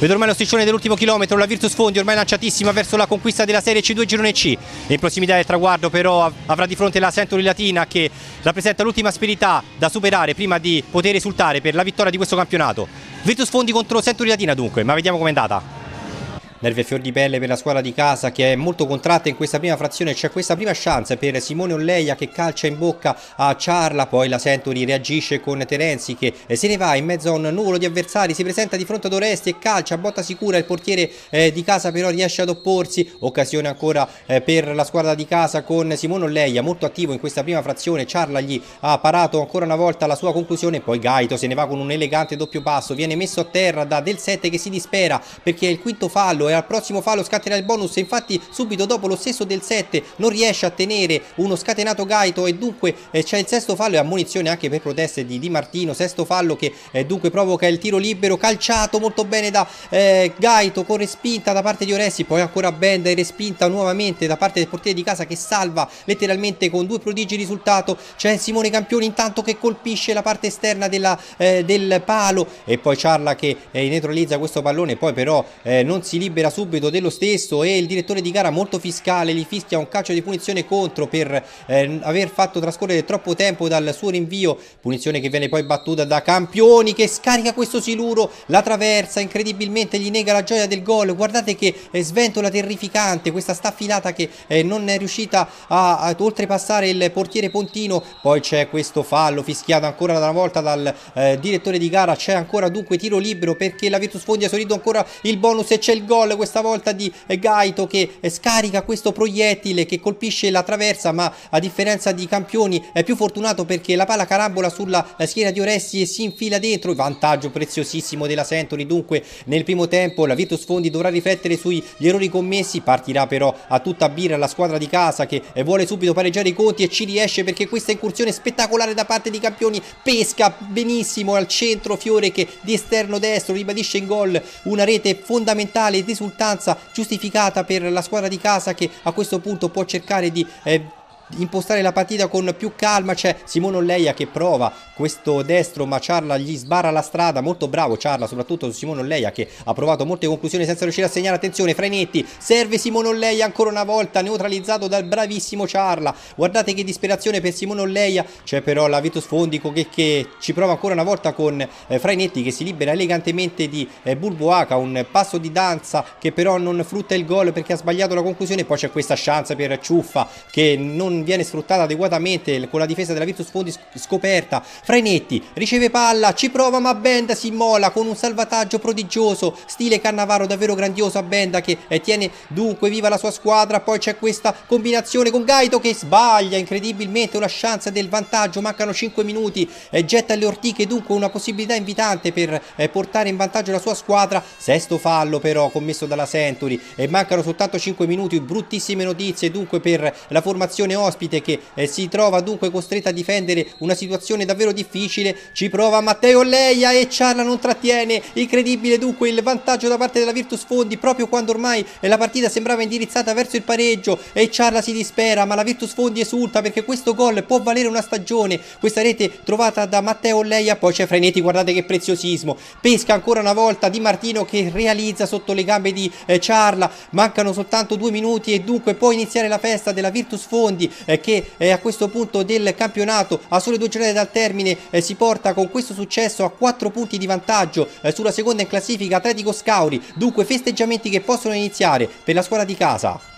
Vede ormai lo striscione dell'ultimo chilometro, la Virtus Fondi ormai lanciatissima verso la conquista della Serie C2 Girone C. In prossimità del traguardo però avrà di fronte la Century Latina che rappresenta l'ultima asperità da superare prima di poter esultare per la vittoria di questo campionato. Virtus Fondi contro Century Latina dunque, ma vediamo com'è andata. Nervi a fior di pelle per la squadra di casa che è molto contratta in questa prima frazione, c'è questa prima chance per Simone Olleia che calcia in bocca a Ciarla, poi la Sentoli reagisce con Terenzi che se ne va in mezzo a un nuvolo di avversari, si presenta di fronte ad Oresti e calcia, botta sicura, il portiere eh, di casa però riesce ad opporsi, occasione ancora eh, per la squadra di casa con Simone Olleia, molto attivo in questa prima frazione, Ciarla gli ha parato ancora una volta la sua conclusione, poi Gaito se ne va con un elegante doppio passo, viene messo a terra da Del 7 che si dispera perché il quinto fallo e al prossimo fallo scatena il bonus infatti subito dopo lo stesso del 7 non riesce a tenere uno scatenato Gaito e dunque eh, c'è il sesto fallo e ammunizione anche per proteste di Di Martino sesto fallo che eh, dunque provoca il tiro libero calciato molto bene da eh, Gaito con respinta da parte di Oressi poi ancora Benda e respinta nuovamente da parte del portiere di casa che salva letteralmente con due prodigi risultato c'è Simone Campioni intanto che colpisce la parte esterna della, eh, del palo e poi Ciarla che eh, neutralizza questo pallone poi però eh, non si libera libera subito dello stesso e il direttore di gara molto fiscale gli fischia un calcio di punizione contro per eh, aver fatto trascorrere troppo tempo dal suo rinvio, punizione che viene poi battuta da Campioni che scarica questo siluro, la traversa incredibilmente gli nega la gioia del gol, guardate che eh, sventola terrificante questa staffilata che eh, non è riuscita a, a, oltrepassare il portiere Pontino, poi c'è questo fallo fischiato ancora una volta dal eh, direttore di gara, c'è ancora dunque tiro libero perché la Virtus Fondi ha sorrido ancora il bonus e c'è il gol Portugal questa volta di Gaito che eh, scarica questo proiettile che colpisce la traversa ma a differenza di Campioni è più fortunato perché la palla carambola sulla eh, schiena di Oresti e si infila dentro, vantaggio preziosissimo della Sentori dunque nel primo tempo la Virtus Fondi dovrà riflettere sugli errori commessi, partirà però a tutta birra la squadra di casa che eh, vuole subito pareggiare i conti e ci riesce perché questa incursione spettacolare da parte di Campioni pesca benissimo al centro Fiore che di esterno destro ribadisce in gol una rete fondamentale di risultanza giustificata per la squadra di casa che a questo punto può cercare di eh, impostare la partita con più calma. C'è Simone Olleia che prova questo destro, ma Ciarla gli sbarra la strada. Molto bravo Ciarla, soprattutto su Simone Olleia che ha provato molte conclusioni senza riuscire a segnare. Attenzione, Frainetti, serve Simone Olleia ancora una volta, neutralizzato dal bravissimo Ciarla. Guardate che disperazione per Simone Olleia. C'è però la Vitus Fondico che, che, ci prova ancora una volta con eh, Frainetti che si libera elegantemente di eh, Bulboaca. Un passo di danza che però non frutta il gol perché ha sbagliato la conclusione. Poi c'è questa chance per Ciuffa che non viene sfruttata adeguatamente con la difesa della Virtus Fondi scoperta. Frainetti riceve palla, ci prova ma Benda si immola con un salvataggio prodigioso, stile Cannavaro davvero grandioso a Benda che eh, tiene dunque viva la sua squadra, poi c'è questa combinazione con Gaito che sbaglia incredibilmente una chance del vantaggio, mancano 5 minuti, eh, getta alle ortiche dunque una possibilità invitante per eh, portare in vantaggio la sua squadra, sesto fallo però commesso dalla Century e mancano soltanto 5 minuti, bruttissime notizie dunque per la formazione Ospite ospite che eh, si trova dunque costretto a difendere una situazione davvero difficile. Ci prova Matteo Leia e Ciarla non trattiene. Incredibile dunque il vantaggio da parte della Virtus Fondi proprio quando ormai eh, la partita sembrava indirizzata verso il pareggio e Ciarla si dispera ma la Virtus Fondi esulta perché questo gol può valere una stagione. Questa rete trovata da Matteo Leia, poi c'è Frenetti, guardate che preziosismo. Pesca ancora una volta Di Martino che realizza sotto le gambe di eh, Ciarla. Mancano soltanto due minuti e dunque può iniziare la festa della Virtus Fondi eh, che eh, a questo punto del campionato a sole due giornate dal termine eh, si porta con questo successo a 4 punti di vantaggio sulla seconda in classifica Atletico Scauri, dunque festeggiamenti che possono iniziare per la squadra di casa.